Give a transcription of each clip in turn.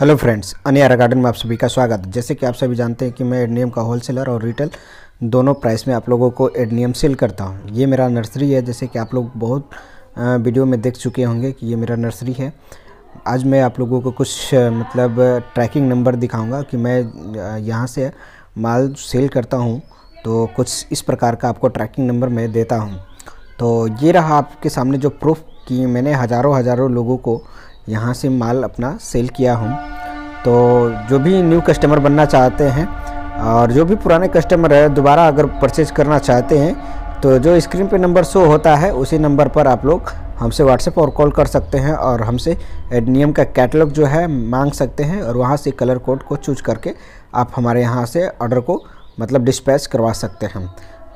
hello friends अनियारा garden में आप सभी का स्वागत है जैसे कि आप सभी जानते हैं कि मैं एडनियम का होलसेलर और रिटेल दोनों प्राइस में आप लोगों को एडनियम सेल करता हूं ये मेरा नर्सरी है जैसे कि आप लोग बहुत वीडियो में देख चुके होंगे कि ये मेरा नर्सरी है आज मैं आप लोगों को कुछ मतलब ट्रैकिंग नंबर दिखाऊँगा कि मैं यहाँ से माल सेल करता हूँ तो कुछ इस प्रकार का आपको ट्रैकिंग नंबर मैं देता हूँ तो ये रहा आपके सामने जो प्रूफ कि मैंने हज़ारों हज़ारों लोगों को यहाँ से माल अपना सेल किया हूँ तो जो भी न्यू कस्टमर बनना चाहते हैं और जो भी पुराने कस्टमर है दोबारा अगर परचेज करना चाहते हैं तो जो स्क्रीन पे नंबर शो होता है उसी नंबर पर आप लोग हमसे व्हाट्सएप और कॉल कर सकते हैं और हमसे एडनियम का कैटलॉग जो है मांग सकते हैं और वहाँ से कलर कोड को चूज करके आप हमारे यहाँ से ऑर्डर को मतलब डिस्पैच करवा सकते हैं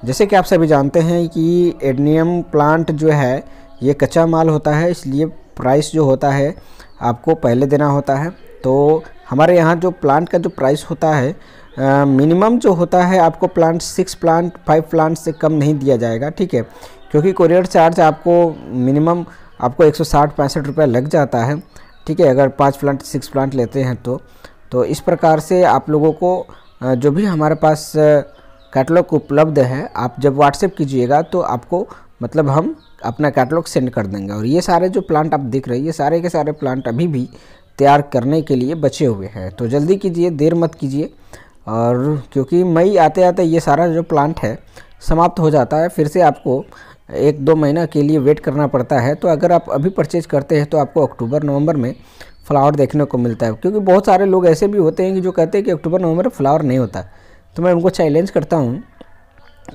जैसे कि आप सभी जानते हैं कि एडनियम प्लांट जो है ये कच्चा माल होता है इसलिए प्राइस जो होता है आपको पहले देना होता है तो हमारे यहाँ जो प्लांट का जो प्राइस होता है मिनिमम जो होता है आपको plant six plant five plant से कम नहीं दिया जाएगा ठीक है क्योंकि कोरियर चार्ज आपको मिनिमम आपको एक सौ साठ पैंसठ रुपये लग जाता है ठीक है अगर पाँच प्लांट सिक्स प्लांट लेते हैं तो तो इस प्रकार से आप लोगों को जो भी हमारे पास कैटलॉग उपलब्ध है आप जब व्हाट्सएप कीजिएगा तो आपको मतलब हम अपना कैटलॉग सेंड कर देंगे और ये सारे जो प्लांट आप देख रहे हैं ये सारे के सारे प्लांट अभी भी तैयार करने के लिए बचे हुए हैं तो जल्दी कीजिए देर मत कीजिए और क्योंकि मई आते आते ये सारा जो प्लांट है समाप्त हो जाता है फिर से आपको एक दो महीना के लिए वेट करना पड़ता है तो अगर आप अभी परचेज करते हैं तो आपको अक्टूबर नवंबर में फ्लावर देखने को मिलता है क्योंकि बहुत सारे लोग ऐसे भी होते हैं कि जो कहते हैं कि अक्टूबर नवंबर में फ्लावर नहीं होता तो मैं उनको चैलेंज करता हूँ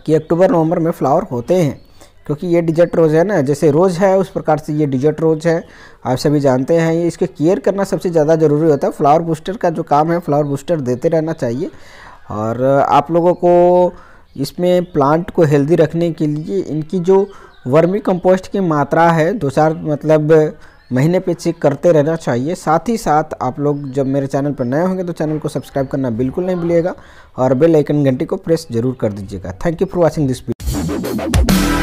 कि अक्टूबर नवंबर में फ्लावर होते हैं क्योंकि ये डिजर्ट रोज़ है ना जैसे रोज़ है उस प्रकार से ये डिजर्ट रोज़ है आप सभी जानते हैं ये इसके केयर करना सबसे ज़्यादा ज़रूरी होता है फ्लावर बूस्टर का जो काम है फ्लावर बूस्टर देते रहना चाहिए और आप लोगों को इसमें प्लांट को हेल्दी रखने के लिए इनकी जो वर्मी कंपोस्ट की मात्रा है दो चार मतलब महीने पे चेक करते रहना चाहिए साथ ही साथ आप लोग जब मेरे चैनल पर नए होंगे तो चैनल को सब्सक्राइब करना बिल्कुल नहीं भूलिएगा और बेल आइकन घंटी को प्रेस जरूर कर दीजिएगा thank you for watching this video